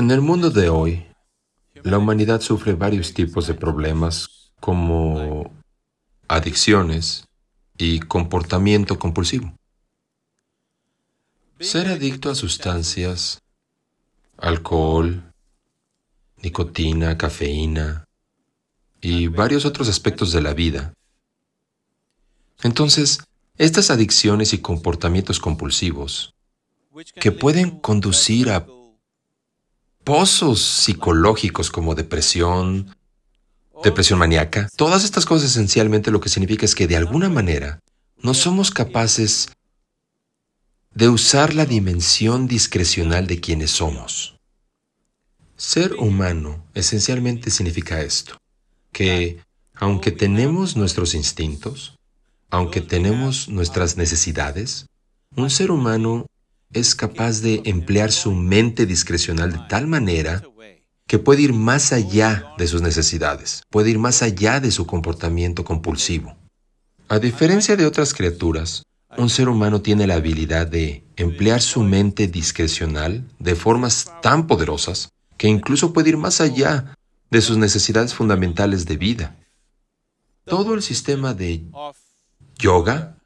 En el mundo de hoy, la humanidad sufre varios tipos de problemas como adicciones y comportamiento compulsivo. Ser adicto a sustancias, alcohol, nicotina, cafeína y varios otros aspectos de la vida. Entonces, estas adicciones y comportamientos compulsivos, que pueden conducir a pozos psicológicos como depresión, depresión maníaca. Todas estas cosas esencialmente lo que significa es que de alguna manera no somos capaces de usar la dimensión discrecional de quienes somos. Ser humano esencialmente significa esto, que aunque tenemos nuestros instintos, aunque tenemos nuestras necesidades, un ser humano es capaz de emplear su mente discrecional de tal manera que puede ir más allá de sus necesidades, puede ir más allá de su comportamiento compulsivo. A diferencia de otras criaturas, un ser humano tiene la habilidad de emplear su mente discrecional de formas tan poderosas que incluso puede ir más allá de sus necesidades fundamentales de vida. Todo el sistema de yoga,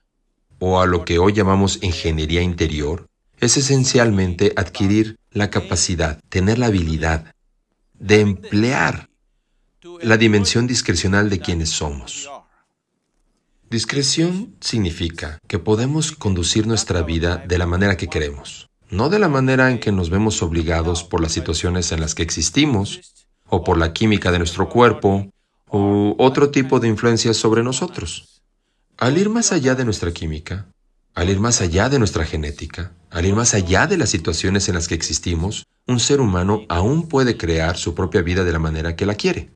o a lo que hoy llamamos ingeniería interior, es esencialmente adquirir la capacidad, tener la habilidad de emplear la dimensión discrecional de quienes somos. Discreción significa que podemos conducir nuestra vida de la manera que queremos, no de la manera en que nos vemos obligados por las situaciones en las que existimos, o por la química de nuestro cuerpo, u otro tipo de influencias sobre nosotros. Al ir más allá de nuestra química, al ir más allá de nuestra genética, al ir más allá de las situaciones en las que existimos, un ser humano aún puede crear su propia vida de la manera que la quiere.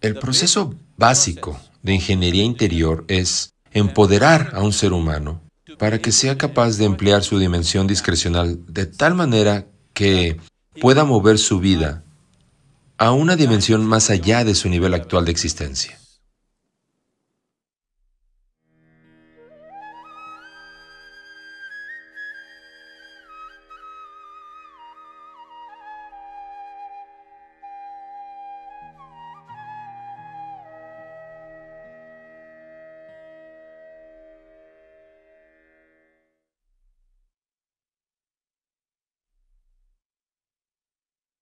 El proceso básico de ingeniería interior es empoderar a un ser humano para que sea capaz de emplear su dimensión discrecional de tal manera que pueda mover su vida a una dimensión más allá de su nivel actual de existencia.